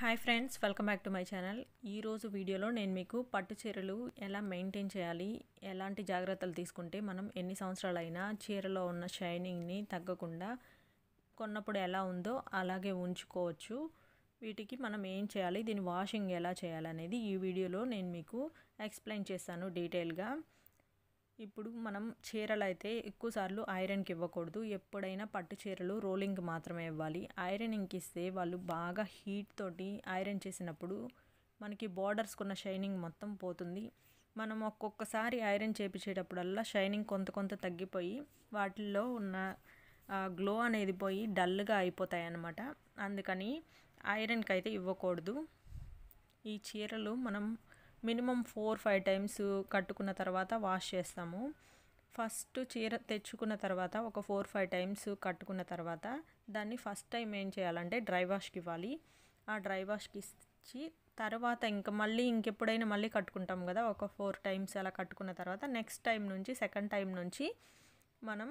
hi friends welcome back to my channel ఈరోజు వీడియోలో నేను మీకు పట్టు చీరలు ఎలా మెయింటైన్ చేయాలి ఎలాంటి జాగ్రత్తలు తీసుకుంటే మనం ఎన్ని సంవత్సరాలైనా చీరలో ఉన్న షైనింగ్ని తగ్గకుండా కొన్నప్పుడు ఎలా ఉందో అలాగే ఉంచుకోవచ్చు వీటికి మనం ఏం చేయాలి దీని వాషింగ్ ఎలా చేయాలనేది ఈ వీడియోలో నేను మీకు ఎక్స్ప్లెయిన్ చేస్తాను డీటెయిల్గా ఇప్పుడు మనం చీరలు అయితే ఎక్కువసార్లు ఐరన్కి ఇవ్వకూడదు ఎప్పుడైనా పట్టు చీరలు రోలింగ్ మాత్రమే ఇవ్వాలి ఐరనింగ్కి ఇస్తే వాళ్ళు బాగా హీట్ తోటి ఐరన్ చేసినప్పుడు మనకి బార్డర్స్కున్న షైనింగ్ మొత్తం పోతుంది మనం ఒక్కొక్కసారి ఐరన్ చేపించేటప్పుడల్లా షైనింగ్ కొంత కొంత తగ్గిపోయి వాటిల్లో ఉన్న గ్లో అనేది పోయి డల్గా అయిపోతాయి అన్నమాట అందుకని ఐరన్కి అయితే ఇవ్వకూడదు ఈ చీరలు మనం మినిమం ఫోర్ ఫైవ్ టైమ్స్ కట్టుకున్న తర్వాత వాష్ చేస్తాము ఫస్ట్ చీర తెచ్చుకున్న తర్వాత ఒక ఫోర్ ఫైవ్ టైమ్స్ కట్టుకున్న తర్వాత దాన్ని ఫస్ట్ టైం ఏం చేయాలంటే డ్రై వాష్కి ఇవ్వాలి ఆ డ్రై వాష్కి ఇచ్చి తర్వాత ఇంకా మళ్ళీ ఇంకెప్పుడైనా మళ్ళీ కట్టుకుంటాం కదా ఒక ఫోర్ టైమ్స్ అలా కట్టుకున్న తర్వాత నెక్స్ట్ టైం నుంచి సెకండ్ టైం నుంచి మనం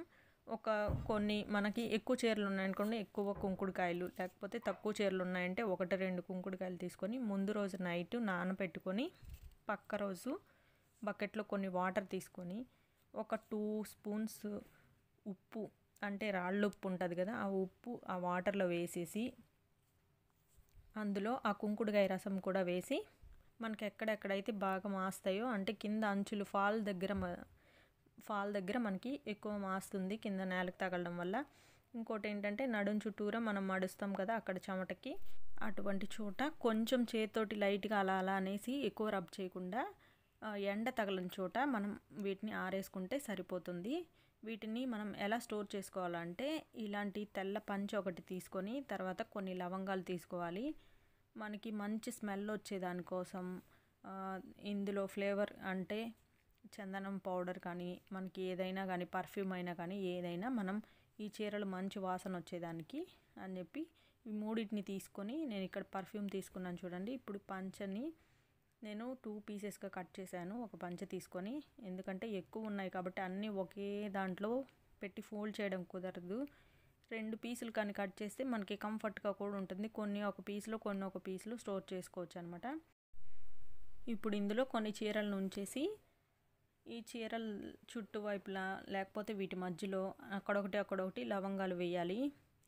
ఒక కొన్ని మనకి ఎక్కువ చీరలు ఉన్నాయనుకోండి ఎక్కువ కుంకుడుకాయలు లేకపోతే తక్కువ చీరలు ఉన్నాయంటే ఒకటి రెండు కుంకుడుకాయలు తీసుకొని ముందు రోజు నైట్ నానబెట్టుకొని పక్క రోజు బకెట్లో కొన్ని వాటర్ తీసుకొని ఒక టూ స్పూన్స్ ఉప్పు అంటే రాళ్ళు ఉప్పు ఉంటుంది కదా ఆ ఉప్పు ఆ వాటర్లో వేసేసి అందులో ఆ కుంకుడుకాయ రసం కూడా వేసి మనకి ఎక్కడెక్కడైతే బాగా మాస్తాయో అంటే కింద అంచులు ఫాల్ దగ్గర ఫాల్ దగ్గర మనకి ఎక్కువ మాస్తుంది కింద నేలకు తగలడం వల్ల ఇంకోటి ఏంటంటే నడుం చుట్టూరా మనం మడుస్తాం కదా అక్కడ చెమటకి అటువంటి చోట కొంచెం చేతితోటి లైట్గా అలా అలా అనేసి ఎక్కువ రబ్ చేయకుండా ఎండ తగలని చోట మనం వీటిని ఆరేసుకుంటే సరిపోతుంది వీటిని మనం ఎలా స్టోర్ చేసుకోవాలంటే ఇలాంటి తెల్ల పంచ ఒకటి తీసుకొని తర్వాత కొన్ని లవంగాలు తీసుకోవాలి మనకి మంచి స్మెల్ వచ్చేదానికోసం ఇందులో ఫ్లేవర్ అంటే చందనం పౌడర్ కానీ మనకి ఏదైనా కానీ పర్ఫ్యూమ్ అయినా కానీ ఏదైనా మనం ఈ చీరలు మంచి వాసన వచ్చేదానికి అని చెప్పి ఈ మూడింటిని తీసుకొని నేను ఇక్కడ పర్ఫ్యూమ్ తీసుకున్నాను చూడండి ఇప్పుడు పంచని నేను టూ పీసెస్గా కట్ చేశాను ఒక పంచ తీసుకొని ఎందుకంటే ఎక్కువ ఉన్నాయి కాబట్టి అన్నీ ఒకే దాంట్లో పెట్టి ఫోల్డ్ చేయడం కుదరదు రెండు పీసులు కానీ కట్ చేస్తే మనకి కంఫర్ట్గా కూడా ఉంటుంది కొన్ని ఒక పీసులో కొన్ని ఒక పీసులు స్టోర్ చేసుకోవచ్చు అనమాట ఇప్పుడు ఇందులో కొన్ని చీరలను ఉంచేసి ఈ చుట్టూ చుట్టువైపులా లేకపోతే వీటి మధ్యలో అక్కడొకటి అక్కడొకటి లవంగాలు వేయాలి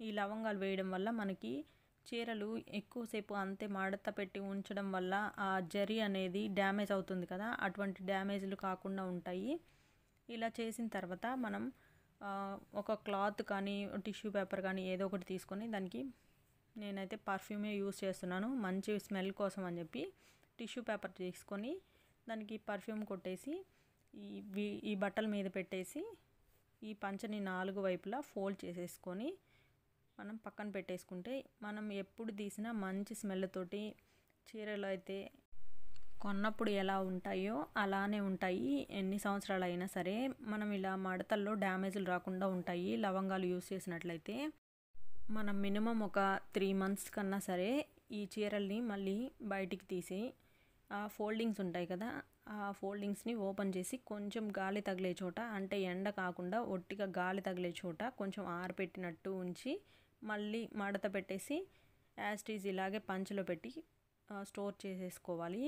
ఈ లవంగాలు వేయడం వల్ల మనకి చీరలు ఎక్కువసేపు అంతే మడత పెట్టి ఉంచడం వల్ల ఆ జరి అనేది డ్యామేజ్ అవుతుంది కదా అటువంటి డ్యామేజ్లు కాకుండా ఉంటాయి ఇలా చేసిన తర్వాత మనం ఒక క్లాత్ కానీ టిష్యూ పేపర్ కానీ ఏదో ఒకటి తీసుకొని దానికి నేనైతే పర్ఫ్యూమే యూస్ చేస్తున్నాను మంచి స్మెల్ కోసం అని చెప్పి టిష్యూ పేపర్ తీసుకొని దానికి పర్ఫ్యూమ్ కొట్టేసి ఈ ఈ బట్టల మీద పెట్టేసి ఈ పంచని నాలుగు వైపులా ఫోల్డ్ చేసేసుకొని మనం పక్కన పెట్టేసుకుంటే మనం ఎప్పుడు తీసినా మంచి స్మెల్తోటి చీరలు అయితే కొన్నప్పుడు ఎలా ఉంటాయో అలానే ఉంటాయి ఎన్ని సంవత్సరాలు అయినా సరే మనం ఇలా మడతల్లో డ్యామేజ్లు రాకుండా ఉంటాయి లవంగాలు యూస్ చేసినట్లయితే మనం మినిమం ఒక త్రీ మంత్స్ కన్నా సరే ఈ చీరల్ని మళ్ళీ బయటికి తీసి ఆ ఫోల్డింగ్స్ ఉంటాయి కదా ఆ ఫోల్డింగ్స్ని ఓపెన్ చేసి కొంచెం గాలి తగిలే చోట అంటే ఎండ కాకుండా ఒట్టిగా గాలి తగిలే చోట కొంచెం ఆరపెట్టినట్టు ఉంచి మళ్ళీ మడత పెట్టేసి యాస్టీజ్ ఇలాగే పంచలో పెట్టి స్టోర్ చేసేసుకోవాలి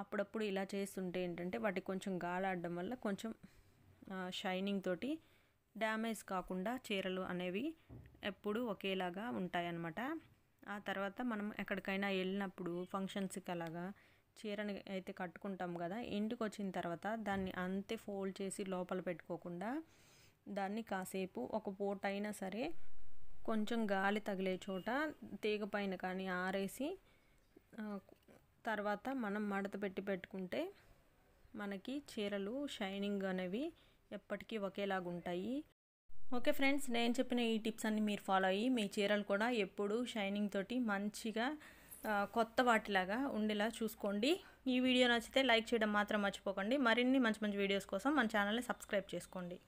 అప్పుడప్పుడు ఇలా చేస్తుంటే ఏంటంటే వాటికి కొంచెం గాలి ఆడడం వల్ల కొంచెం షైనింగ్ తోటి డ్యామేజ్ కాకుండా చీరలు అనేవి ఎప్పుడు ఒకేలాగా ఉంటాయన్నమాట ఆ తర్వాత మనం ఎక్కడికైనా వెళ్ళినప్పుడు ఫంక్షన్స్కి అలాగా చీరని అయితే కట్టుకుంటాం కదా ఇంటికి వచ్చిన తర్వాత దాన్ని అంతే ఫోల్డ్ చేసి లోపల పెట్టుకోకుండా దాన్ని కాసేపు ఒక పూట అయినా సరే కొంచెం గాలి తగిలే చోట తీగ పైన కానీ ఆరేసి తర్వాత మనం మడత పెట్టి పెట్టుకుంటే మనకి చీరలు షైనింగ్ అనేవి ఎప్పటికీ ఒకేలాగా ఉంటాయి ఓకే ఫ్రెండ్స్ నేను చెప్పిన ఈ టిప్స్ అన్ని మీరు ఫాలో అయ్యి మీ చీరలు కూడా ఎప్పుడూ షైనింగ్ తోటి మంచిగా కొత్త వాటిలాగా ఉండేలా చూసుకోండి ఈ వీడియో నచ్చితే లైక్ చేయడం మాత్రం మర్చిపోకండి మరిన్ని మంచి మంచి వీడియోస్ కోసం మన ఛానల్ని సబ్స్క్రైబ్ చేసుకోండి